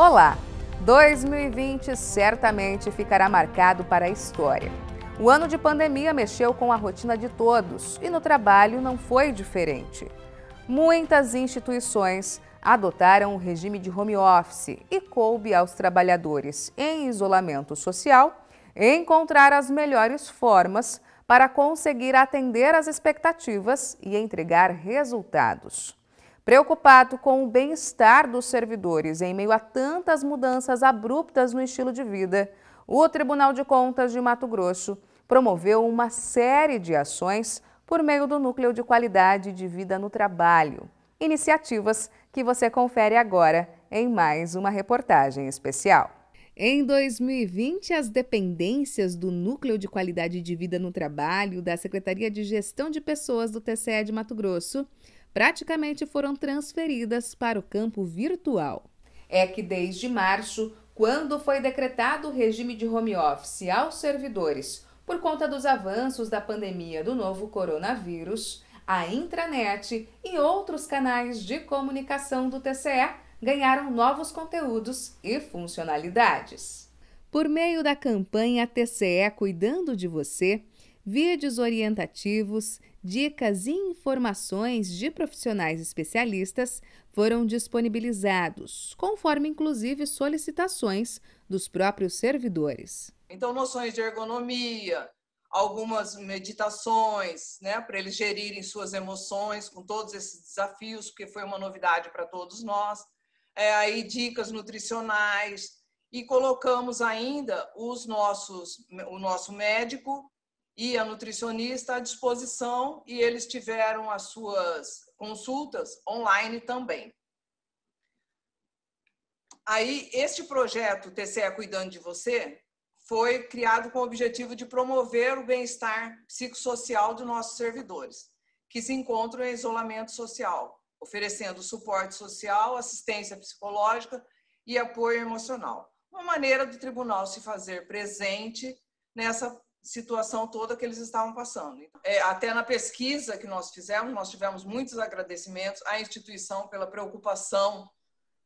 Olá! 2020 certamente ficará marcado para a história. O ano de pandemia mexeu com a rotina de todos e no trabalho não foi diferente. Muitas instituições adotaram o um regime de home office e coube aos trabalhadores em isolamento social encontrar as melhores formas para conseguir atender às expectativas e entregar resultados. Preocupado com o bem-estar dos servidores em meio a tantas mudanças abruptas no estilo de vida, o Tribunal de Contas de Mato Grosso promoveu uma série de ações por meio do Núcleo de Qualidade de Vida no Trabalho. Iniciativas que você confere agora em mais uma reportagem especial. Em 2020, as dependências do Núcleo de Qualidade de Vida no Trabalho da Secretaria de Gestão de Pessoas do TCE de Mato Grosso praticamente foram transferidas para o campo virtual. É que desde março, quando foi decretado o regime de home office aos servidores por conta dos avanços da pandemia do novo coronavírus, a intranet e outros canais de comunicação do TCE ganharam novos conteúdos e funcionalidades. Por meio da campanha TCE Cuidando de Você, vídeos orientativos dicas e informações de profissionais especialistas foram disponibilizados, conforme inclusive solicitações dos próprios servidores. Então, noções de ergonomia, algumas meditações, né, para eles gerirem suas emoções com todos esses desafios, porque foi uma novidade para todos nós. É, aí dicas nutricionais e colocamos ainda os nossos, o nosso médico e a nutricionista à disposição e eles tiveram as suas consultas online também. Aí, este projeto TCE Cuidando de Você foi criado com o objetivo de promover o bem-estar psicossocial dos nossos servidores, que se encontram em isolamento social, oferecendo suporte social, assistência psicológica e apoio emocional. Uma maneira do tribunal se fazer presente nessa situação toda que eles estavam passando. Então, é, até na pesquisa que nós fizemos, nós tivemos muitos agradecimentos à instituição pela preocupação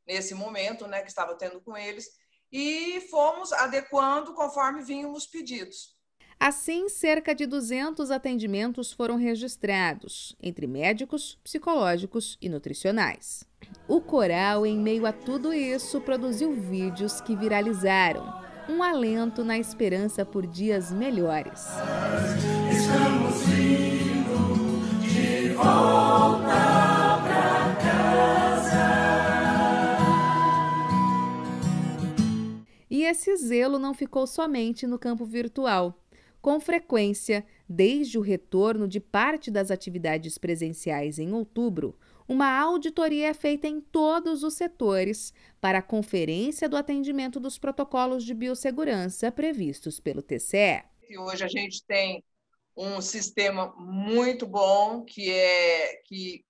nesse momento, né, que estava tendo com eles, e fomos adequando conforme vinham os pedidos. Assim, cerca de 200 atendimentos foram registrados, entre médicos, psicológicos e nutricionais. O coral, em meio a tudo isso, produziu vídeos que viralizaram um alento na esperança por dias melhores. Estamos indo de volta pra casa. E esse zelo não ficou somente no campo virtual com frequência, desde o retorno de parte das atividades presenciais em outubro, uma auditoria é feita em todos os setores para a conferência do atendimento dos protocolos de biossegurança previstos pelo TCE. Hoje a gente tem um sistema muito bom que é que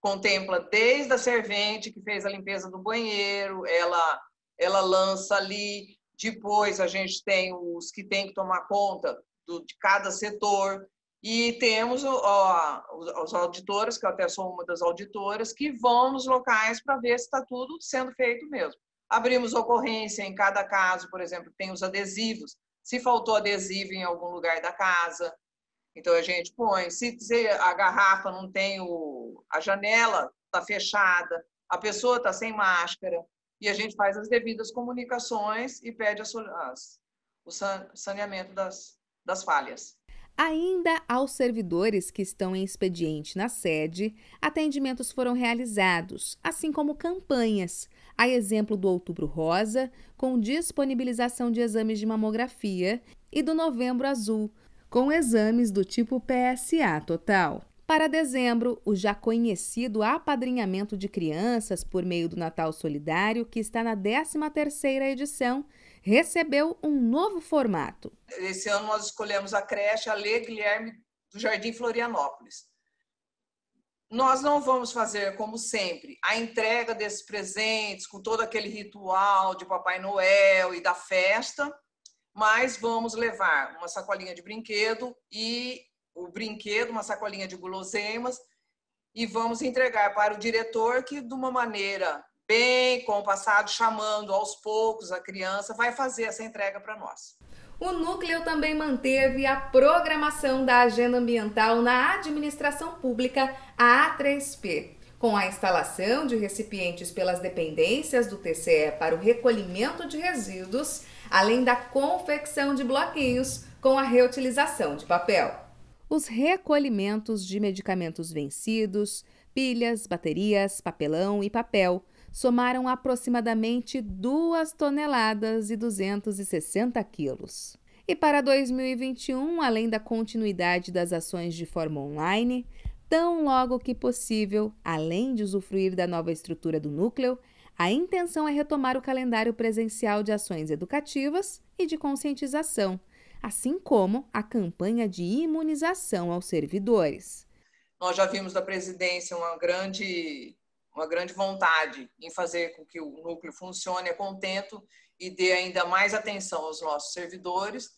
contempla desde a servente que fez a limpeza do banheiro, ela ela lança ali, depois a gente tem os que têm que tomar conta do, de cada setor. E temos ó, os, auditores, que eu até sou uma das auditoras, que vão nos locais para ver se está tudo sendo feito mesmo. Abrimos ocorrência em cada caso, por exemplo, tem os adesivos. Se faltou adesivo em algum lugar da casa, então a gente põe. Se a garrafa não tem o, a janela, está fechada, a pessoa está sem máscara, e a gente faz as devidas comunicações e pede as, o saneamento das, das falhas. Ainda aos servidores que estão em expediente na sede, atendimentos foram realizados, assim como campanhas, a exemplo do Outubro Rosa, com disponibilização de exames de mamografia, e do Novembro Azul, com exames do tipo PSA total. Para dezembro, o já conhecido apadrinhamento de crianças por meio do Natal Solidário, que está na 13ª edição, recebeu um novo formato. Esse ano nós escolhemos a creche Alê Guilherme do Jardim Florianópolis. Nós não vamos fazer, como sempre, a entrega desses presentes com todo aquele ritual de Papai Noel e da festa, mas vamos levar uma sacolinha de brinquedo e o brinquedo, uma sacolinha de guloseimas, e vamos entregar para o diretor que, de uma maneira bem com o passado, chamando aos poucos a criança, vai fazer essa entrega para nós. O núcleo também manteve a programação da agenda ambiental na administração pública A3P, com a instalação de recipientes pelas dependências do TCE para o recolhimento de resíduos, além da confecção de bloquinhos com a reutilização de papel. Os recolhimentos de medicamentos vencidos, pilhas, baterias, papelão e papel somaram aproximadamente 2 toneladas e 260 quilos. E para 2021, além da continuidade das ações de forma online, tão logo que possível, além de usufruir da nova estrutura do núcleo, a intenção é retomar o calendário presencial de ações educativas e de conscientização, assim como a campanha de imunização aos servidores. Nós já vimos da presidência uma grande uma grande vontade em fazer com que o núcleo funcione é contento e dê ainda mais atenção aos nossos servidores.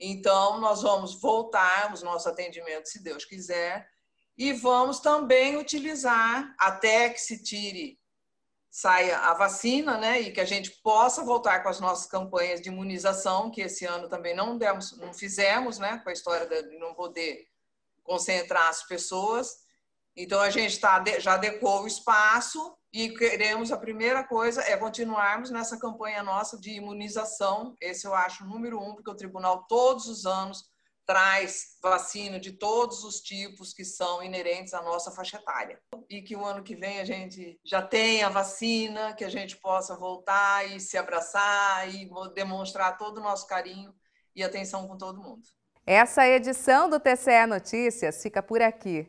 Então, nós vamos voltar os nossos atendimentos, se Deus quiser, e vamos também utilizar até que se tire, saia a vacina, né, e que a gente possa voltar com as nossas campanhas de imunização, que esse ano também não demos, não fizemos, né, com a história de não poder concentrar as pessoas. Então, a gente tá, já adequou o espaço e queremos, a primeira coisa é continuarmos nessa campanha nossa de imunização. Esse eu acho número um, porque o tribunal todos os anos traz vacina de todos os tipos que são inerentes à nossa faixa etária. E que o ano que vem a gente já tenha a vacina, que a gente possa voltar e se abraçar e demonstrar todo o nosso carinho e atenção com todo mundo. Essa edição do TCE Notícias fica por aqui.